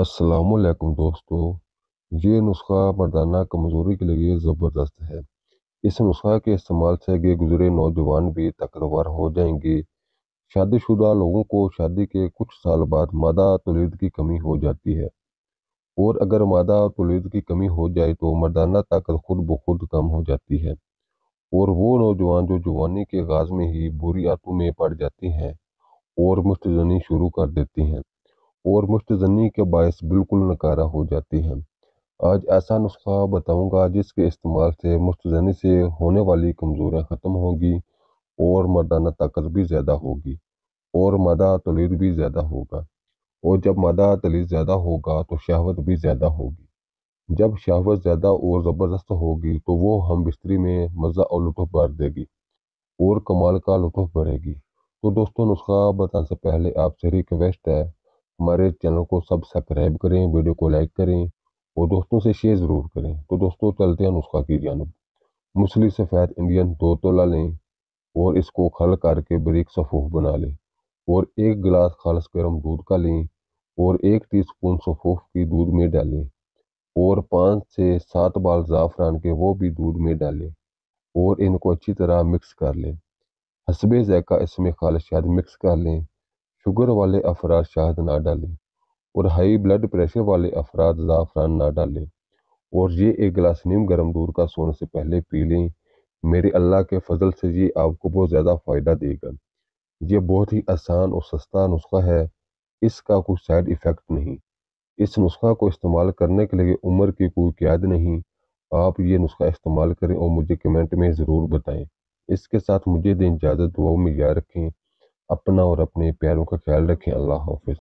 असलकुम दोस्तों ये नुस्खा मर्दाना कमज़ोरी के लिए ज़बरदस्त है इस नुस्खा के इस्तेमाल से आगे गुजरे नौजवान भी तकरवर हो जाएंगे शादीशुदा लोगों को शादी के कुछ साल बाद मादा तोलीद की कमी हो जाती है और अगर मादा तोलीद की कमी हो जाए तो मर्दाना ताकत खुद ब खुद कम हो जाती है और वो नौजवान जो जवानी के गाज में ही बुरी आतों में पड़ जाती हैं और मुस्तनी शुरू कर देती हैं और मुश्तजनी के बायस बिल्कुल नकारा हो जाती है आज ऐसा नुस्खा बताऊंगा जिसके इस्तेमाल से मुश्तजनी से होने वाली कमज़ोरियाँ ख़त्म होंगी और मर्दाना ताकत भी ज़्यादा होगी और मादा तलीद भी ज़्यादा होगा और जब मादा तलीद ज़्यादा होगा तो शहवत भी ज़्यादा होगी जब शहवत ज़्यादा और ज़बरदस्त होगी तो वो हम बिस्तरी में मज़ा और लुत्फ भर देगी और कमाल का लुत्फ भरेगी तो दोस्तों नुस्खा बताने से पहले आपसे रिक्वेस्ट है हमारे चैनल को सब सब्सक्राइब करें वीडियो को लाइक करें और दोस्तों से शेयर ज़रूर करें तो दोस्तों चलते हैं नुस्खा की जानब मछली सफ़ेद इंडियन दो तोला लें और इसको खल करके बरीक सफ़ूफ बना लें और एक गिलास खालस गर्म दूध का लें और एक टीस्पून सफ़ूफ की दूध में डालें और पाँच से सात बाल ज़ाफ़रान के वो भी दूध में डालें और इनको अच्छी तरह मिक्स कर लें हसबे ज़ैक़ा इसमें खालस शायद मिक्स कर लें शुगर वाले अफराद शहद ना डालें और हाई ब्लड प्रेशर वाले अफराद ज़ाफ़रान ना डालें और ये एक गिलास नीम गर्म दूर का सोने से पहले पी लें मेरे अल्लाह के फजल से ये आपको बहुत ज़्यादा फ़ायदा देगा ये बहुत ही आसान और सस्ता नुस्खा है इसका कोई साइड इफ़ेक्ट नहीं इस नुस्खा को इस्तेमाल करने के लिए उम्र की कोई क्याद नहीं आप ये नुस्खा इस्तेमाल करें और मुझे कमेंट में ज़रूर बताएं इसके साथ मुझे दें इजाज़त दुआओं में याद रखें अपना और अपने प्यारों का ख्याल रखें अल्लाह हाफिज़